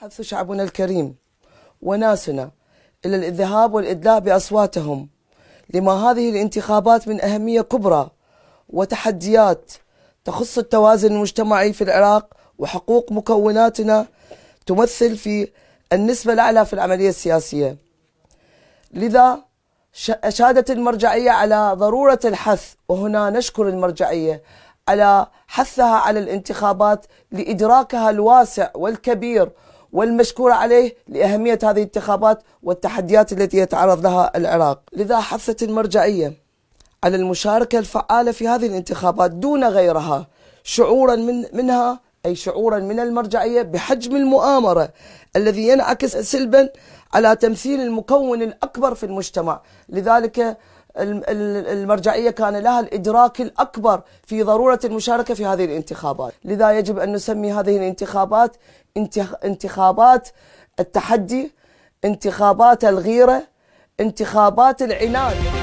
حث شعبنا الكريم وناسنا إلى الذهاب والإدلاء بأصواتهم لما هذه الانتخابات من أهمية كبرى وتحديات تخص التوازن المجتمعي في العراق وحقوق مكوناتنا تمثل في النسبة الأعلى في العملية السياسية لذا أشادت المرجعية على ضرورة الحث وهنا نشكر المرجعية على حثها على الانتخابات لإدراكها الواسع والكبير والمشكور عليه لأهمية هذه الانتخابات والتحديات التي يتعرض لها العراق لذا حثت المرجعية على المشاركة الفعالة في هذه الانتخابات دون غيرها شعورا من منها أي شعورا من المرجعية بحجم المؤامرة الذي ينعكس سلبا على تمثيل المكون الأكبر في المجتمع لذلك المرجعية كان لها الإدراك الأكبر في ضرورة المشاركة في هذه الانتخابات لذا يجب أن نسمي هذه الانتخابات انتخابات التحدي انتخابات الغيرة انتخابات العناد